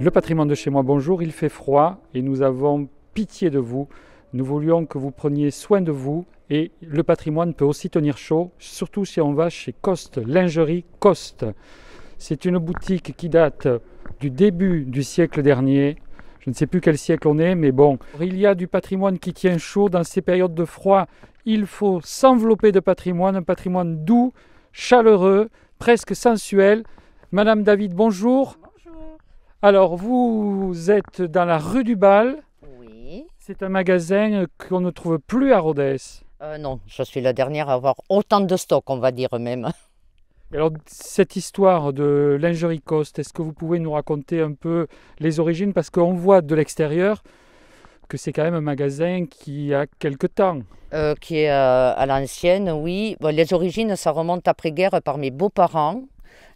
Le patrimoine de chez moi, bonjour, il fait froid et nous avons pitié de vous. Nous voulions que vous preniez soin de vous et le patrimoine peut aussi tenir chaud, surtout si on va chez Coste, lingerie Coste. C'est une boutique qui date du début du siècle dernier. Je ne sais plus quel siècle on est, mais bon. Il y a du patrimoine qui tient chaud dans ces périodes de froid. Il faut s'envelopper de patrimoine, un patrimoine doux, chaleureux, presque sensuel. Madame David, bonjour. Alors, vous êtes dans la rue du Bal. Oui. C'est un magasin qu'on ne trouve plus à Rodez. Euh, non, je suis la dernière à avoir autant de stocks, on va dire même. Alors, cette histoire de lingerie Coste, est-ce que vous pouvez nous raconter un peu les origines Parce qu'on voit de l'extérieur que c'est quand même un magasin qui a quelque temps. Euh, qui est euh, à l'ancienne, oui. les origines, ça remonte après-guerre par mes beaux-parents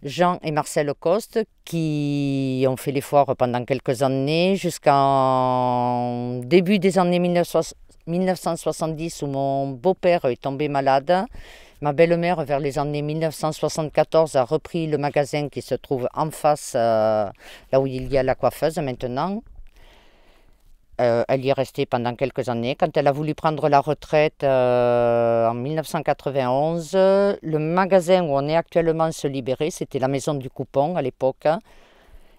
Jean et Marcel Coste qui ont fait l'effort pendant quelques années jusqu'en début des années 1970 où mon beau-père est tombé malade. Ma belle-mère, vers les années 1974, a repris le magasin qui se trouve en face, euh, là où il y a la coiffeuse maintenant. Euh, elle y est restée pendant quelques années. Quand elle a voulu prendre la retraite euh, en 1991, le magasin où on est actuellement se libérer, c'était la maison du coupon à l'époque.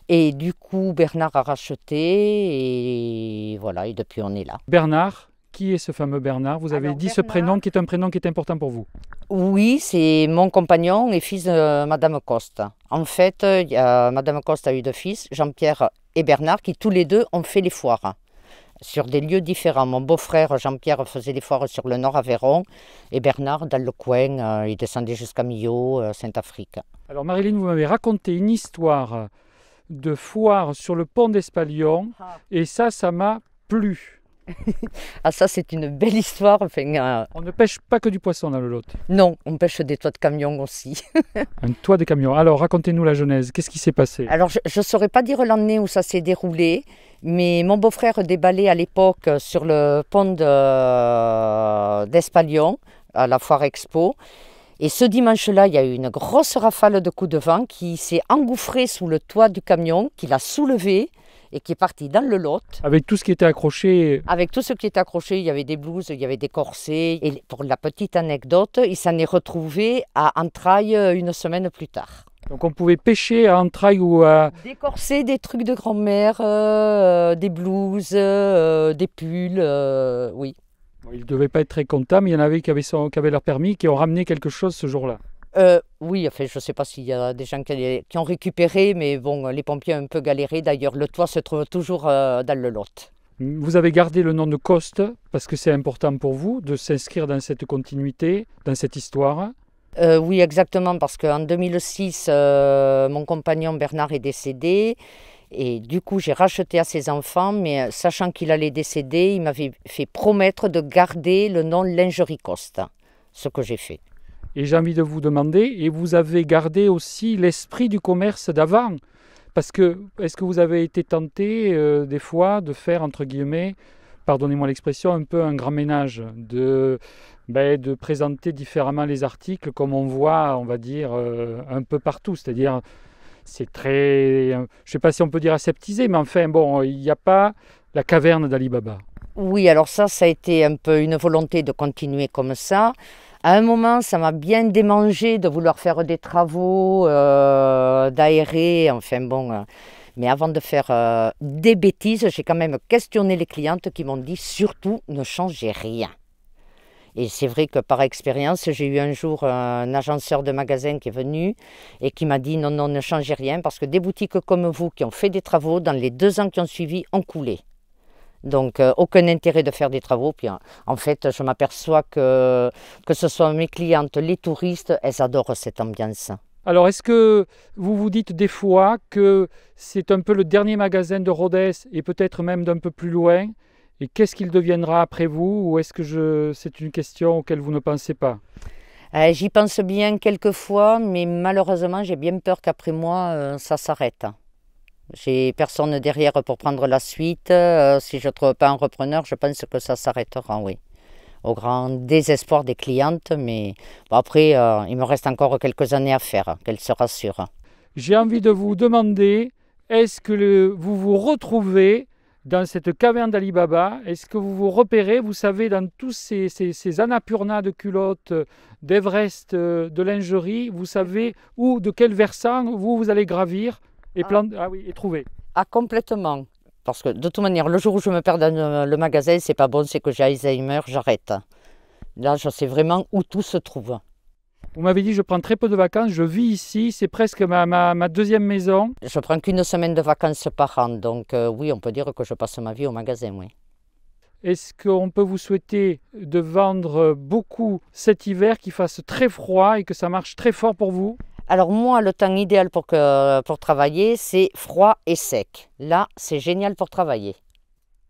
Et du coup, Bernard a racheté et voilà, et depuis on est là. Bernard, qui est ce fameux Bernard Vous avez dit ce prénom qui est un prénom qui est important pour vous. Oui, c'est mon compagnon et fils de Madame Coste. En fait, Madame Coste a eu deux fils, Jean-Pierre et Bernard, qui tous les deux ont fait les foires sur des lieux différents. Mon beau-frère Jean-Pierre faisait des foires sur le nord Aveyron et Bernard dans le coin. Euh, il descendait jusqu'à Millau, euh, saint afrique Alors Marilyn, vous m'avez raconté une histoire de foire sur le pont d'Espalion ah. et ça, ça m'a plu ah ça c'est une belle histoire. On ne pêche pas que du poisson dans le Lot. Non, on pêche des toits de camion aussi. un toit de camion Alors racontez-nous la genèse, qu'est-ce qui s'est passé Alors je ne saurais pas dire l'année où ça s'est déroulé, mais mon beau-frère déballait à l'époque sur le pont euh, d'Espalion, à la foire expo. Et ce dimanche-là, il y a eu une grosse rafale de coups de vent qui s'est engouffrée sous le toit du camion, qui l'a soulevé et qui est parti dans le Lot. Avec tout ce qui était accroché Avec tout ce qui était accroché, il y avait des blouses, il y avait des corsets. Et pour la petite anecdote, il s'en est retrouvé à Entrailles euh, une semaine plus tard. Donc on pouvait pêcher à Entrailles ou à... Des corsets, des trucs de grand-mère, euh, des blouses, euh, des pulls, oui. Il ils ne devaient pas être très contents, mais il y en avait qui avaient, qui avaient leur permis, qui ont ramené quelque chose ce jour-là. Euh, oui, enfin, je ne sais pas s'il y a des gens qui, ont récupéré, mais bon, les pompiers ont un peu galéré. D'ailleurs, le toit se trouve toujours euh, dans le Lot. Vous avez gardé le nom de Coste parce que c'est important pour vous de s'inscrire dans cette continuité, dans cette histoire. Euh, oui, exactement, parce qu'en 2006, mon compagnon Bernard est décédé. Et du coup, j'ai racheté à ses enfants, mais sachant qu'il allait décéder, il m'avait fait promettre de garder le nom Lingerie Coste, ce que j'ai fait. Et j'ai envie de vous demander, et vous avez gardé aussi l'esprit du commerce d'avant, parce que est-ce que vous avez été tenté euh, des fois de faire, entre guillemets, pardonnez-moi l'expression, un peu un grand ménage, de, ben, de présenter différemment les articles comme on voit, on va dire, euh, un peu partout, c'est-à-dire c'est très, euh, je ne sais pas si on peut dire aseptisé, mais enfin bon, il n'y a pas la caverne d'Ali Baba. Oui, alors ça, ça a été un peu une volonté de continuer comme ça. À un moment, ça m'a bien démangé de vouloir faire des travaux, euh, d'aérer, enfin bon. Euh. Mais avant de faire euh, des bêtises, j'ai quand même questionné les clientes qui m'ont dit surtout ne changez rien. Et c'est vrai que par expérience, j'ai eu un jour un agenceur de magasin qui est venu et qui m'a dit non, non, ne changez rien parce que des boutiques comme vous qui ont fait des travaux dans les deux ans qui ont suivi ont coulé. Donc, euh, aucun intérêt de faire des travaux. Puis, hein, en fait, je m'aperçois que, ce sont mes clientes, les touristes, elles adorent cette ambiance. Alors, est-ce que vous vous dites des fois que c'est un peu le dernier magasin de Rhodes et peut-être même d'un peu plus loin Et qu'est-ce qu'il deviendra après vous Ou est-ce que c'est une question auquel vous ne pensez pas euh, J'y pense bien quelquefois, mais malheureusement, j'ai bien peur qu'après moi, euh, ça s'arrête. J'ai personne derrière pour prendre la suite. Euh, si je ne trouve pas un repreneur, je pense que ça s'arrêtera, oui. Au grand désespoir des clientes, mais après, euh, il me reste encore quelques années à faire, qu'elles se rassurent. J'ai envie de vous demander, est-ce que vous vous retrouvez dans cette caverne d'Alibaba Est-ce que vous vous repérez, vous savez, dans tous ces, anapurnas de culottes, d'Everest, euh, de lingerie, vous savez où, de quel versant vous, vous allez gravir et, ah. ah oui, trouver. Ah, complètement. Parce que de toute manière, le jour où je me perds dans euh, le magasin, c'est pas bon, c'est que j'ai Alzheimer, j'arrête. Là, je sais vraiment où tout se trouve. Vous m'avez dit, je prends très peu de vacances, je vis ici, c'est presque ma, ma, deuxième maison. Je prends qu'une semaine de vacances par an, donc euh, oui, on peut dire que je passe ma vie au magasin, oui. Est-ce qu'on peut vous souhaiter de vendre beaucoup cet hiver, qui fasse très froid et que ça marche très fort pour vous alors moi, le temps idéal pour, pour travailler, c'est froid et sec. Là, c'est génial pour travailler.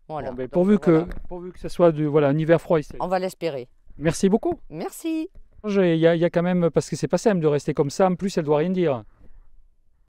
Ben, pourvu, que, que ce soit voilà, un hiver froid et On va l'espérer. Merci beaucoup. Merci. Il y, a, quand même, parce que c'est pas simple de rester comme ça, en plus elle doit rien dire.